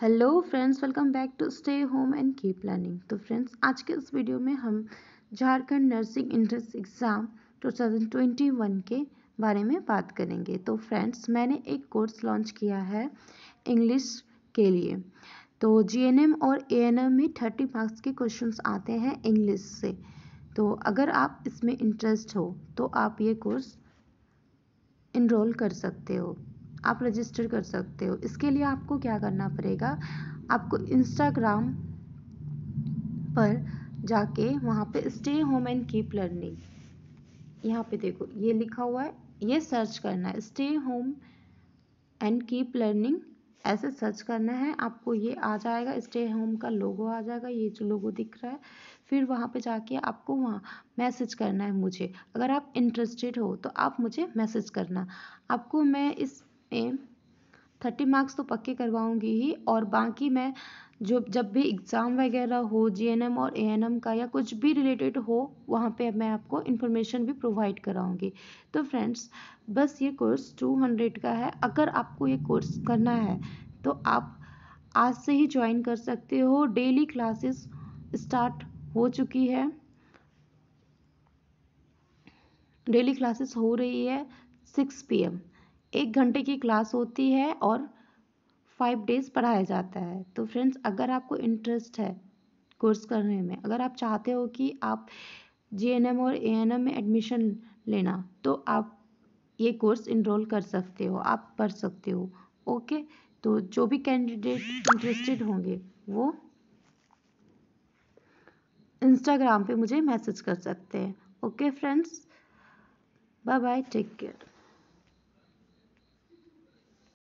hello friends welcome back to stay home and keep learning तो friends आज के इस वीडियो में हम झारखंड नर्सिंग एंट्रेंस एग्ज़ाम 2021 के बारे में बात करेंगे तो फ्रेंड्स मैंने एक कोर्स लॉन्च किया है इंग्लिश के लिए तो जीएनएम और एएनएम में 30 मार्क्स के क्वेश्चंस आते हैं इंग्लिश से तो अगर आप इसमें इंटरेस्ट हो तो आप ये कोर्स इनरोल कर सकते हो आप रजिस्टर कर सकते हो इसके लिए आपको क्या करना पड़ेगा आपको इंस्टाग्राम पर जाके वहाँ पे stay home and keep learning यहाँ पे देखो ये लिखा हुआ है ये सर्च करना है stay home and keep learning ऐसे सर्च करना है आपको ये आ जाएगा स्टे होम का लोगो आ जाएगा ये जो लोगो दिख रहा है फिर वहाँ पे जाके आपको वहाँ मैसेज करना है मुझे अगर आप इंटरेस्टेड हो तो आप मुझे मैसेज करना आपको मैं इस एम थर्टी मार्क्स तो पक्के करवाऊँगी ही और बाकी मैं जो जब भी एग्ज़ाम वगैरह हो जी एन एम और ए एन एम का या कुछ भी रिलेटेड हो वहाँ पे मैं आपको इन्फॉर्मेशन भी प्रोवाइड कराऊँगी तो फ्रेंड्स बस ये कोर्स टू हंड्रेड का है अगर आपको ये कोर्स करना है तो आप आज से ही ज्वाइन कर सकते हो डेली क्लासेस स्टार्ट हो चुकी है डेली क्लासेस हो रही है सिक्स पी एम एक घंटे की क्लास होती है और फाइव डेज़ पढ़ाया जाता है तो फ्रेंड्स अगर आपको इंटरेस्ट है कोर्स करने में अगर आप चाहते हो कि आप जे एन एम और ए एन एम में एडमिशन लेना तो आप ये कोर्स इनरोल कर सकते हो आप पढ़ सकते हो ओके तो जो भी कैंडिडेट इंटरेस्टेड होंगे वो इंस्टाग्राम पे मुझे मैसेज कर सकते हैं okay friends bye bye take care